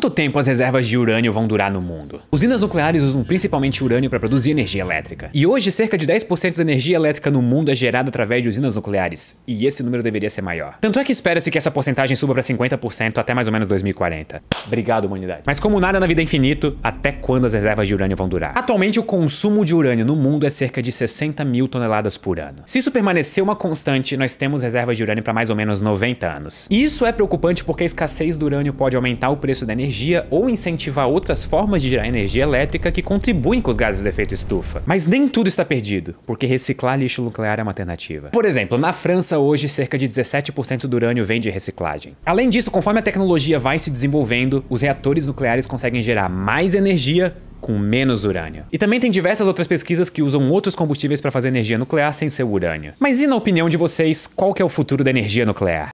Quanto tempo as reservas de urânio vão durar no mundo? Usinas nucleares usam principalmente urânio para produzir energia elétrica. E hoje, cerca de 10% da energia elétrica no mundo é gerada através de usinas nucleares, e esse número deveria ser maior. Tanto é que espera-se que essa porcentagem suba para 50% até mais ou menos 2040. Obrigado, humanidade. Mas como nada na vida é infinito, até quando as reservas de urânio vão durar? Atualmente, o consumo de urânio no mundo é cerca de 60 mil toneladas por ano. Se isso permanecer uma constante, nós temos reservas de urânio para mais ou menos 90 anos. E isso é preocupante porque a escassez do urânio pode aumentar o preço da energia energia ou incentivar outras formas de gerar energia elétrica que contribuem com os gases de efeito estufa. Mas nem tudo está perdido, porque reciclar lixo nuclear é uma alternativa. Por exemplo, na França hoje cerca de 17% do urânio vem de reciclagem. Além disso, conforme a tecnologia vai se desenvolvendo, os reatores nucleares conseguem gerar mais energia com menos urânio. E também tem diversas outras pesquisas que usam outros combustíveis para fazer energia nuclear sem ser urânio. Mas e na opinião de vocês, qual que é o futuro da energia nuclear?